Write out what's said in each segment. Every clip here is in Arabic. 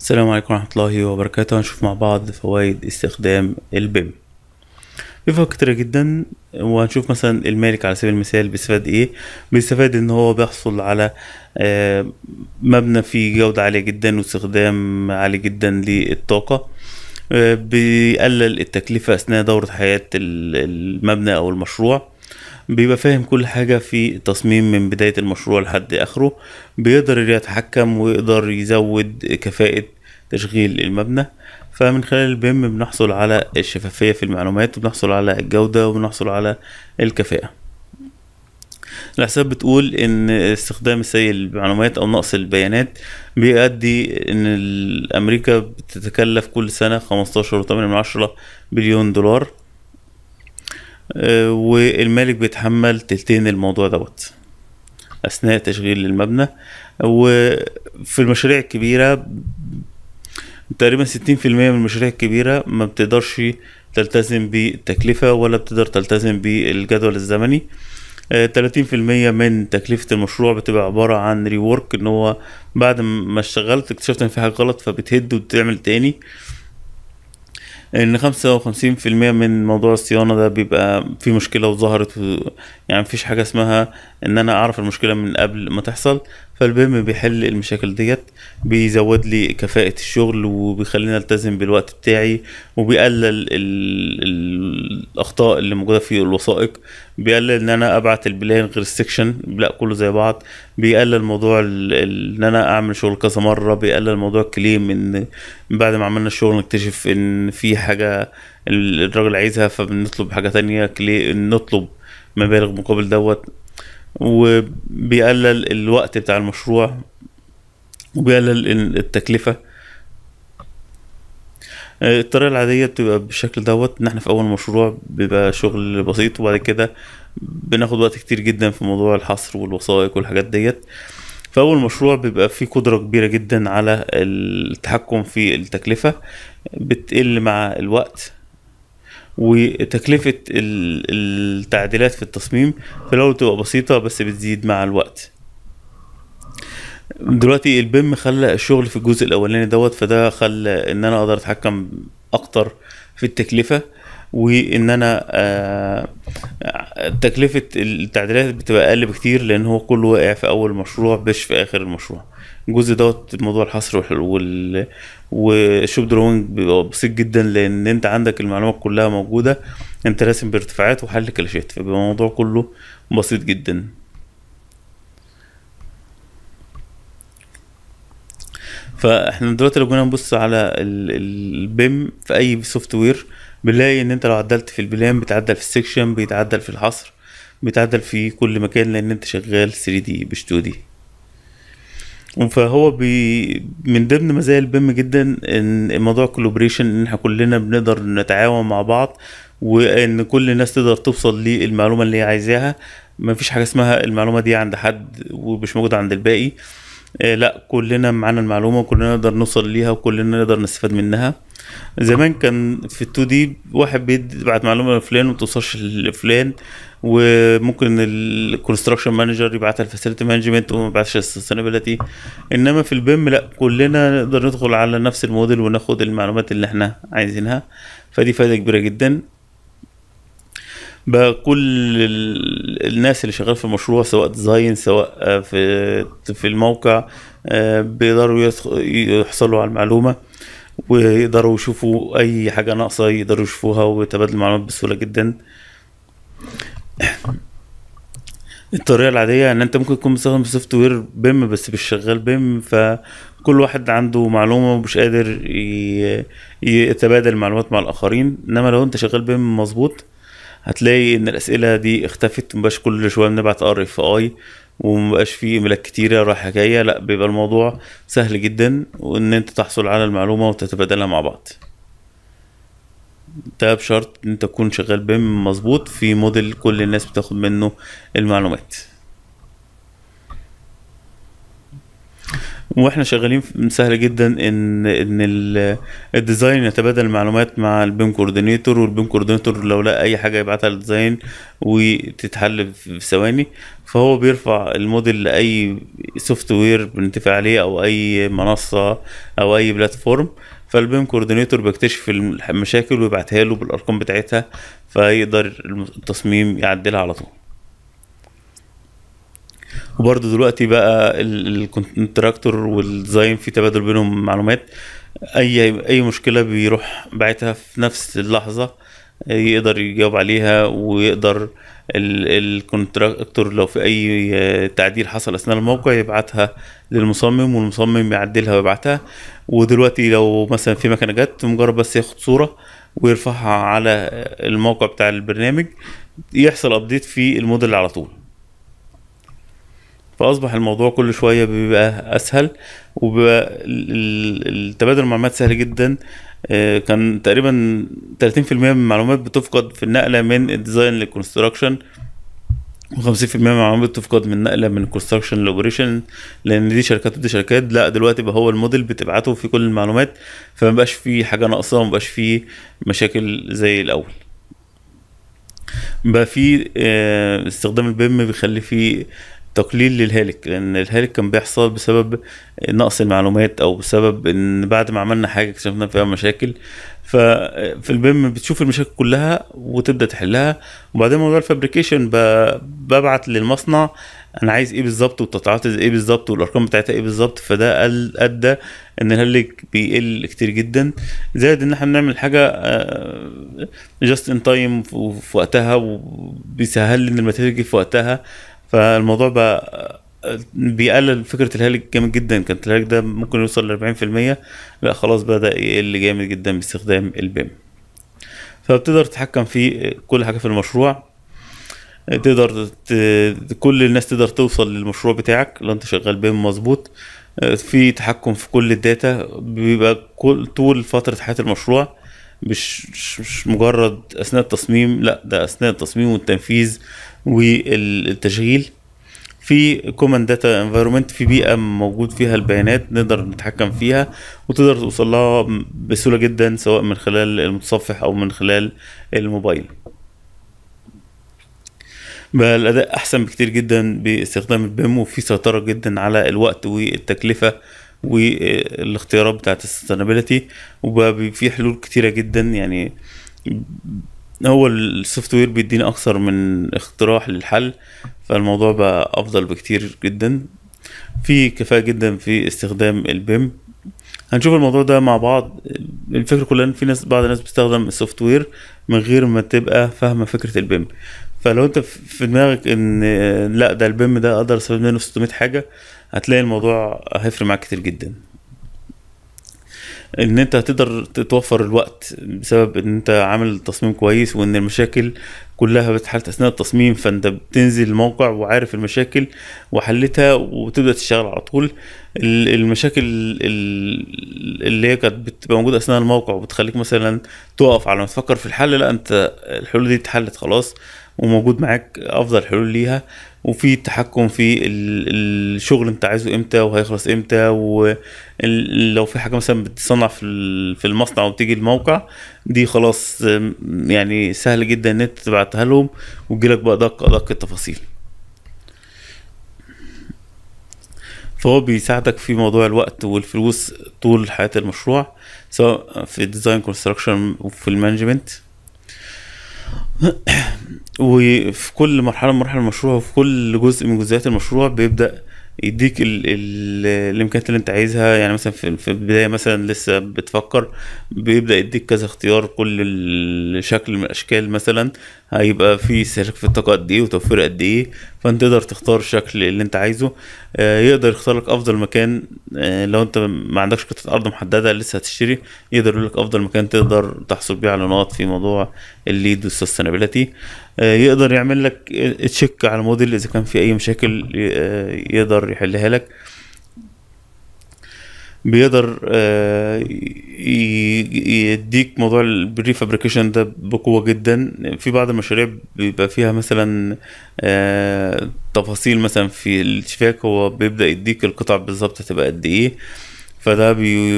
السلام عليكم ورحمة الله وبركاته هنشوف مع بعض فوائد استخدام البيم في فوائد كتيرة جدا وهنشوف مثلا المالك على سبيل المثال بيستفاد ايه بيستفاد ان هو بيحصل على آه، مبنى فيه جودة عالية جدا واستخدام عالي جدا للطاقة آه، بيقلل التكلفة أثناء دورة حياة المبنى أو المشروع بيبقى فاهم كل حاجة في التصميم من بداية المشروع لحد آخره بيقدر يتحكم ويقدر يزود كفاءة تشغيل المبنى فمن خلال البيم بنحصل على الشفافية في المعلومات وبنحصل على الجودة وبنحصل على الكفاءة الحساب بتقول إن استخدام سيء المعلومات أو نقص البيانات بيؤدي إن أمريكا بتتكلف كل سنة خمستاشر من عشرة بليون دولار آه، والمالك بيتحمل تلتين الموضوع دوت اثناء تشغيل المبنى وفي المشاريع الكبيره تقريبا ستين في المية من المشاريع الكبيرة ما بتقدرش تلتزم بالتكلفة ولا بتقدر تلتزم بالجدول الزمني آه، تلاتين في المية من تكلفة المشروع بتبقى عبارة عن ريورك ان هو بعد ما اشتغلت اكتشفت ان في حاجة غلط فبتهد وبتعمل تاني ان 55% من موضوع الصيانه ده بيبقى في مشكله وظهرت يعني مفيش حاجه اسمها ان انا اعرف المشكله من قبل ما تحصل فالبيم بيحل المشاكل ديت بيزود لي كفاءة الشغل وبيخليني التزم بالوقت بتاعي وبيقلل ال ال الاخطاء اللي موجودة في الوثائق بيقلل ان انا ابعت البلان غير السكشن لا كله زي بعض بيقلل موضوع ان انا اعمل شغل كذا مرة بيقلل موضوع الكليم ان بعد ما عملنا الشغل نكتشف ان في حاجة الراجل عايزها فبنطلب حاجة تانية نطلب مبالغ مقابل دوت وبيقلل الوقت بتاع المشروع وبيقلل التكلفة آه، الطريقة العادية بتبقى بالشكل دوت ان احنا في اول مشروع بيبقى شغل بسيط وبعد كده بناخد وقت كتير جدا في موضوع الحصر والوثائق والحاجات ديت فاول مشروع بيبقى فيه قدرة كبيرة جدا على التحكم في التكلفة بتقل مع الوقت وتكلفه التعديلات في التصميم في الاول بتبقى بسيطه بس بتزيد مع الوقت دلوقتي البيم خلى الشغل في الجزء الاولاني دوت فده خلى ان انا اقدر اتحكم اكتر في التكلفه وان انا آه، تكلفه التعديلات بتبقى اقل بكتير لان هو كله واقع في اول المشروع مش في اخر المشروع الجزء دوت موضوع الحصر وال والشوب دروينج بيبقى بسيط جدا لان انت عندك المعلومات كلها موجوده انت راسم بارتفاعات وحل كلاشات فبيبقى الموضوع كله بسيط جدا فاحنا دلوقتي لو جينا نبص على البيم في اي سوفت وير بنلاقي ان انت لو عدلت في البلان بتعدل في السكشن بيتعدل في الحصر بيتعدل في كل مكان لان انت شغال 3 دي مش 2 دي فهو بي من ضمن مزايا البيم جدا ان موضوع كولابريشن ان احنا كلنا بنقدر نتعاون مع بعض وان كل الناس تقدر توصل للمعلومه اللي هي عايزاها مفيش حاجه اسمها المعلومه دي عند حد ومش موجوده عند الباقي آه، لا كلنا معانا المعلومه وكلنا نقدر نوصل ليها وكلنا نقدر نستفاد منها زمان كان في ال2 دي واحد بيبعت معلومه لفلان وما توصلش لفلان وممكن الكونستراكشن مانجر يبعتها للفاسيلتي مانجمنت وما يبعتش السستينابيلتي انما في البيم لا كلنا نقدر ندخل على نفس الموديل وناخد المعلومات اللي احنا عايزينها فدي فايده كبيره جدا بقى كل الناس اللي شغال في المشروع سواء ديزاين سواء آه، في في الموقع آه، بيقدروا يحصلوا على المعلومه ويقدروا يشوفوا اي حاجه ناقصه يقدروا يشوفوها ويتبادلوا المعلومات بسهوله جدا الطريقه العاديه ان انت ممكن تكون مستخدم سوفت وير بيم بس مش شغال بيم فكل واحد عنده معلومه ومش قادر يتبادل معلومات مع الاخرين انما لو انت شغال بيم مظبوط هتلاقي ان الاسئله دي اختفت مبقاش كل شويه بنبعت ار اف اي ومبقاش فيه ايميلات كتيره رايحه جايه لا بيبقى الموضوع سهل جدا وان انت تحصل على المعلومه وتتبادلها مع بعض ده بشرط ان انت تكون شغال بيم مظبوط في موديل كل الناس بتاخد منه المعلومات واحنا شغالين سهل جدا ان ان الديزاين يتبادل المعلومات مع البيم كوردينيتور والبيم كوردينيتور لو لقى اي حاجه يبعتها للديزاين وتتحل في ثواني فهو بيرفع الموديل لاي سوفت وير بنتفع عليه او اي منصه او اي بلاتفورم فالبيم كوردينيتور بيكتشف المشاكل ويبعتها له بالارقام بتاعتها فيقدر التصميم يعدلها على طول وبرده دلوقتي بقى الكونتراكتور والديزاين في تبادل بينهم معلومات اي اي مشكله بيروح باعتها في نفس اللحظه يقدر يجاوب عليها ويقدر الكونتراكتور لو في اي تعديل حصل اثناء الموقع يبعتها للمصمم والمصمم يعدلها ويبعتها ودلوقتي لو مثلا في مكنه جت مجرد بس ياخد صوره ويرفعها على الموقع بتاع البرنامج يحصل ابديت في الموديل على طول فاصبح الموضوع كل شويه بيبقى اسهل وبيبقى التبادل المعلومات سهل جدا آه، كان تقريبا 30% من المعلومات بتفقد في النقله من الديزاين للكونستراكشن و50% من المعلومات بتفقد من النقله من الكونستراكشن لاوبريشن لان دي شركات ودي شركات لا دلوقتي بقى هو الموديل بتبعته في كل المعلومات فما بقاش في حاجه ناقصه وما بقاش في مشاكل زي الاول بقى في آه، استخدام البيم بيخلي فيه تقليل للهالك لان الهالك كان بيحصل بسبب نقص المعلومات او بسبب ان بعد ما عملنا حاجه اكتشفنا فيها مشاكل ففي البيم بتشوف المشاكل كلها وتبدا تحلها وبعدين موضوع الفابريكيشن ببعت للمصنع انا عايز ايه بالظبط والتطلعات ايه بالظبط والارقام بتاعتها ايه بالظبط فده ادى ان الهالك بيقل كتير جدا زائد ان احنا بنعمل حاجه جاست ان تايم في وقتها وبيسهل ان الماتيريال في وقتها فالموضوع بقى بيقلل فكره الهالك جامد جدا كان الهالك ده ممكن يوصل ل 40% لا خلاص بدا يقل جامد جدا باستخدام البيم فبتقدر تتحكم في كل حاجه في المشروع تقدر ت... كل الناس تقدر توصل للمشروع بتاعك لو انت شغال بيم مظبوط في تحكم في كل الداتا بيبقى كل طول فتره حياه المشروع مش مش مجرد اثناء التصميم لا ده اثناء التصميم والتنفيذ والتشغيل في كومن داتا انفايرمنت في بيئه موجود فيها البيانات نقدر نتحكم فيها وتقدر توصل لها بسهوله جدا سواء من خلال المتصفح او من خلال الموبايل بقى الاداء احسن بكتير جدا باستخدام البيم وفي سيطره جدا على الوقت والتكلفه والاختيارات بتاعه السستينابيلتي وبقى في حلول كتيره جدا يعني هو السوفت وير بيديني اكثر من اقتراح للحل فالموضوع بقى افضل بكتير جدا في كفاءة جدا في استخدام البيم هنشوف الموضوع ده مع بعض الفكرة كلها ان في ناس بعض الناس بتستخدم السوفت وير من غير ما تبقى فاهمة فكرة البيم فلو انت في دماغك ان لا ده البيم ده اقدر استفاد منه 600 حاجة هتلاقي الموضوع هيفرق معاك كتير جدا ان انت هتقدر توفر الوقت بسبب ان انت عامل تصميم كويس وان المشاكل كلها بتحل اثناء التصميم فانت بتنزل الموقع وعارف المشاكل وحلتها وتبدا تشتغل على طول المشاكل اللي هي كانت بتبقى موجوده اثناء الموقع وبتخليك مثلا تقف على ما تفكر في الحل لا انت الحلول دي اتحلت خلاص وموجود معاك افضل حلول ليها وفي تحكم في الشغل انت عايزه امتى وهيخلص امتى ولو في حاجه مثلا بتصنع في في المصنع وبتيجي الموقع دي خلاص يعني سهل جدا ان انت تبعتها لهم وتجيلك بادق ادق التفاصيل فهو بيساعدك في موضوع الوقت والفلوس طول حياة المشروع سواء في الديزاين كونستراكشن وفي المانجمنت وفي كل مرحله من مراحل المشروع وفي كل جزء من جزئيات المشروع بيبدا يديك ال ال الامكانيات اللي انت عايزها يعني مثلا في, في البدايه مثلا لسه بتفكر بيبدا يديك كذا اختيار كل شكل من الاشكال مثلا هيبقى في استهلاك في الطاقه قد ايه وتوفير قد ايه فانت تقدر تختار الشكل اللي انت عايزه آه، يقدر يختار لك افضل مكان آه، لو انت ما عندكش قطعه ارض محدده لسه هتشتري يقدر يقول لك افضل مكان تقدر تحصل بيه على نقط في موضوع الليد والسستنابيلتي آه، يقدر يعمل لك تشيك على الموديل اذا كان في اي مشاكل يقدر يحلها لك بيقدر آه، يديك موضوع البري فابريكيشن ده بقوه جدا في بعض المشاريع بيبقى فيها مثلا آه، تفاصيل مثلا في الشفاك هو بيبدا يديك القطع بالظبط هتبقى قد ايه فده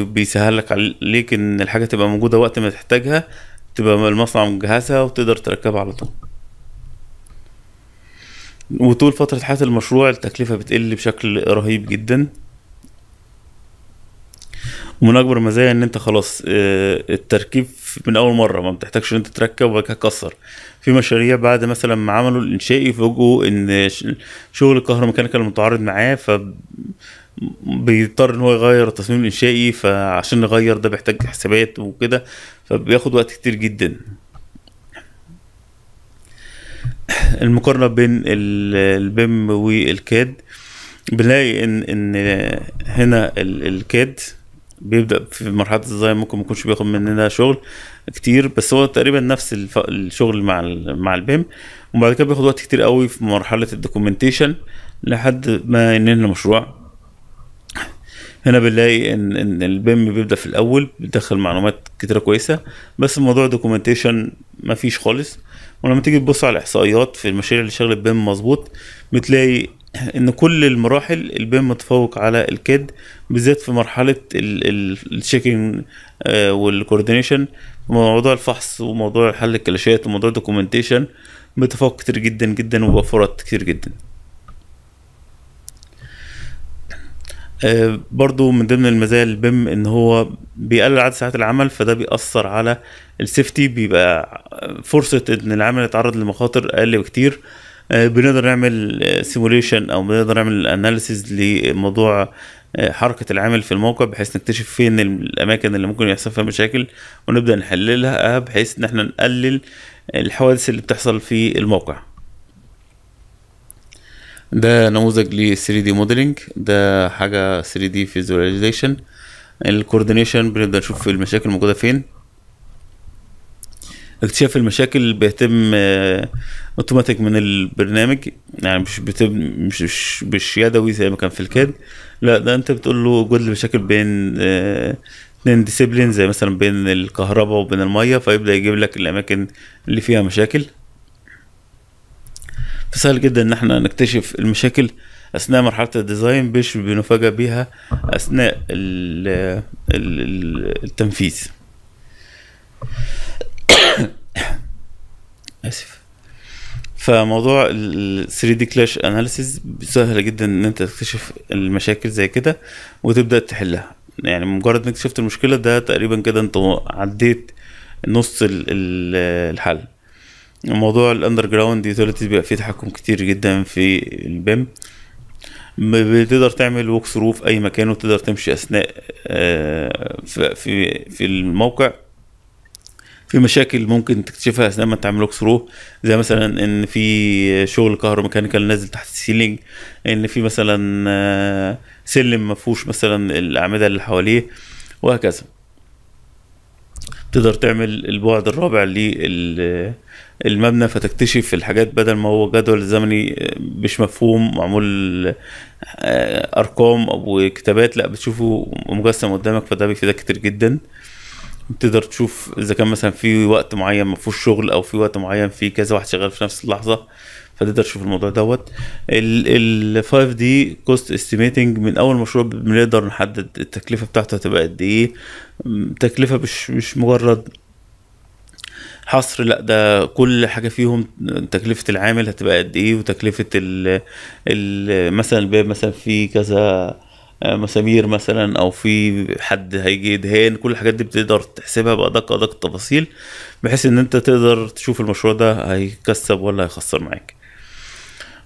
بيسهل لك عليك ان الحاجه تبقى موجوده وقت ما تحتاجها تبقى المصنع مجهزها وتقدر تركبها على طول وطول فترة حياة المشروع التكلفة بتقل بشكل رهيب جدا ومن اكبر المزايا ان انت خلاص آه، التركيب من اول مره ما بتحتاجش ان انت تركب وبعد كده تكسر في مشاريع بعد مثلا ما عملوا الانشائي فوجئوا ان شغل الكهروميكانيكا المتعارض معاه ف بيضطر ان هو يغير التصميم الانشائي فعشان نغير ده بيحتاج حسابات وكده فبياخد وقت كتير جدا المقارنه بين البيم والكاد بنلاقي ان ان هنا الكاد بيبدا في مرحله الديزاين ممكن ما يكونش بياخد مننا شغل كتير بس هو تقريبا نفس الشغل مع مع البيم وبعد كده بياخد وقت كتير قوي في مرحله الدوكيومنتيشن لحد ما ينقلنا مشروع هنا بنلاقي ان ان البيم بيبدا في الاول بيدخل معلومات كتيره كويسه بس موضوع ما مفيش خالص ولما تيجي تبص على الاحصائيات في المشاريع اللي شغلت بيم مظبوط بتلاقي ان كل المراحل البيم متفوق على الكيد بالذات في مرحله التشيكنج آه، والكوردينيشن موضوع الفحص وموضوع حل الكلاشات وموضوع الدوكيومنتيشن متفوق كتير جدا جدا وبفرات كتير جدا آه، برضو من ضمن المزايا البيم ان هو بيقلل عدد ساعات العمل فده بيأثر على السيفتي بيبقى فرصة ان العامل يتعرض لمخاطر اقل بكتير آه، بنقدر نعمل سيموليشن آه، او بنقدر نعمل اناليسيز لموضوع آه، حركه العامل في الموقع بحيث نكتشف فين الاماكن اللي ممكن يحصل فيها مشاكل ونبدا نحللها بحيث ان احنا نقلل الحوادث اللي بتحصل في الموقع ده نموذج لل 3 دي موديلنج ده حاجه 3 دي فيزواليزيشن الكوردينيشن بنبدا نشوف المشاكل موجوده فين اكتشاف المشاكل بيتم اوتوماتيك آه، من البرنامج يعني مش بيتم مش مش يدوي زي ما كان في الكاد لا ده انت بتقول له وجود المشاكل بين اثنين آه، اتنين ديسيبلين زي مثلا بين الكهرباء وبين الميه فيبدا يجيب لك الاماكن اللي فيها مشاكل فسهل جدا ان احنا نكتشف المشاكل اثناء مرحله الديزاين مش بنفاجئ بيها اثناء التنفيذ اسف فموضوع ال 3 دي كلاش اناليسيز سهل جدا ان انت تكتشف المشاكل زي كده وتبدا تحلها يعني مجرد انك شفت المشكله ده تقريبا كده انت عديت نص الـ ال الحل موضوع الاندر جراوند يوتيليتيز بيبقى فيه تحكم كتير جدا في البيم e بتقدر تعمل ووك ثرو في اي مكان وتقدر تمشي اثناء آه، في في الموقع في مشاكل ممكن تكتشفها اثناء ما تعمل لوك ثرو زي مثلا ان في شغل كهروميكانيكال نازل تحت السيلينج ان في مثلا آه، سلم ما فيهوش مثلا الاعمده اللي حواليه وهكذا تقدر تعمل البعد الرابع للمبنى فتكتشف الحاجات بدل ما هو جدول زمني آه، مش مفهوم معمول آه، ارقام او كتابات لا بتشوفه مجسم قدامك فده بيفيدك كتير جدا تقدر تشوف اذا كان مثلا في وقت معين ما فيهوش شغل او في وقت معين في كذا واحد شغال في نفس اللحظه فتقدر تشوف الموضوع دوت ال 5 دي كوست استيميتنج من اول مشروع بنقدر نحدد التكلفه بتاعته هتبقى قد ايه تكلفه مش مش مجرد حصر لا ده كل حاجه فيهم تكلفه العامل هتبقى قد ايه وتكلفه ال مثلا الباب مثلا في كذا آه، مسامير مثلا او في حد هيجي دهان كل الحاجات دي بتقدر تحسبها بادق ادق التفاصيل بحيث ان انت تقدر تشوف المشروع ده هيكسب ولا هيخسر معاك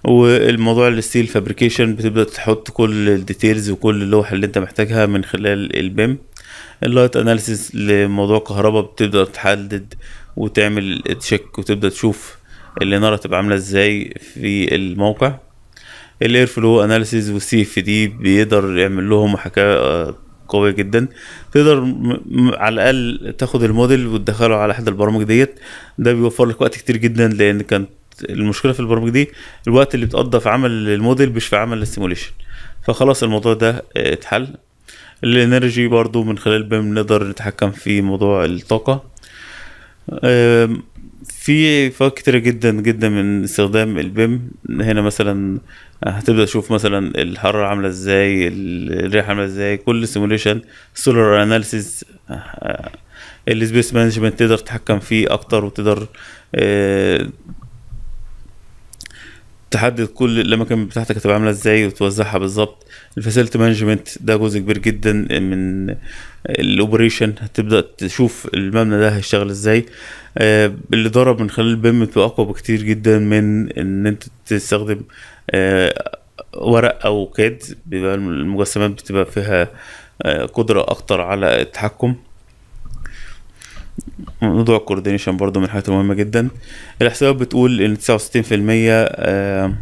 والموضوع الستيل فابريكيشن بتبدا تحط كل الديتيلز وكل اللوحه اللي انت محتاجها من خلال البيم اللايت اناليسيس لموضوع كهرباء بتبدا تحدد وتعمل تشيك وتبدا تشوف الاناره تبقى عامله ازاي في الموقع الاير فلو اناليسيز والسي اف دي بيقدر يعمل لهم حكايه آه، قويه جدا تقدر على الاقل تاخد الموديل وتدخله على احد البرامج ديت ده بيوفر لك وقت كتير جدا لان كانت المشكله في البرامج دي الوقت اللي بتقضى في عمل الموديل مش في عمل السيموليشن فخلاص الموضوع ده آه، اتحل الانرجي برضو من خلال بيم نقدر نتحكم في موضوع الطاقه في فوائد كتيرة جدا جدا من استخدام البيم هنا مثلا آه، هتبدا تشوف مثلا الحراره عامله ازاي الريحه عامله ازاي كل سيموليشن سولار اناليسيز السبيس مانجمنت تقدر تتحكم فيه اكتر وتقدر آه، تحدد كل الاماكن بتاعتك هتبقى عامله ازاي وتوزعها بالظبط الفاسيلتي مانجمنت ده جزء كبير جدا من الاوبريشن هتبدا تشوف المبنى ده هيشتغل ازاي آه، اللي الاداره من خلال البيم بتبقى اقوى بكتير جدا من ان انت تستخدم آه، ورق او كاد بيبقى المجسمات بتبقى فيها آه، قدرة أكتر على التحكم موضوع الكوردينيشن برضه من الحاجات المهمه جدا الاحصائيات بتقول ان 69% آه،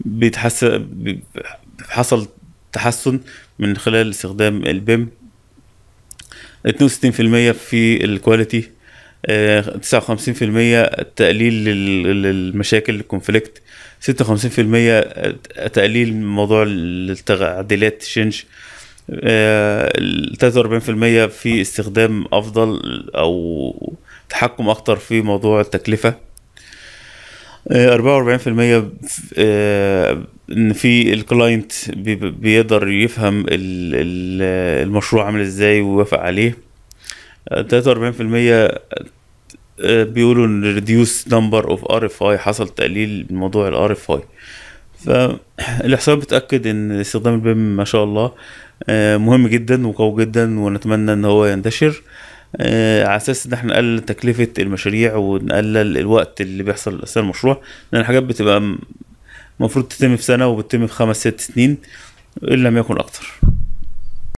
بيتحسن حصل تحسن من خلال استخدام البيم 62% في الكواليتي آه، 59% تقليل للمشاكل الكونفليكت 56% تقليل موضوع التعديلات تشينج 43% في استخدام افضل او تحكم اكتر في موضوع التكلفه 44% آه، آه، ان في الكلاينت بيقدر يفهم المشروع عامل ازاي ويوافق عليه 43% آه، بيقولوا ان ريديوس نمبر اوف ار اف اي حصل تقليل من موضوع الار اف اي فالحساب بتاكد ان استخدام البيم ما شاء الله آه، مهم جدا وقوي جدا ونتمنى ان هو ينتشر آه، على اساس ان احنا نقلل تكلفه المشاريع ونقلل الوقت اللي بيحصل اثناء المشروع لان الحاجات بتبقى المفروض تتم في سنه وبتتم في خمس ست سنين ان لم يكن اكتر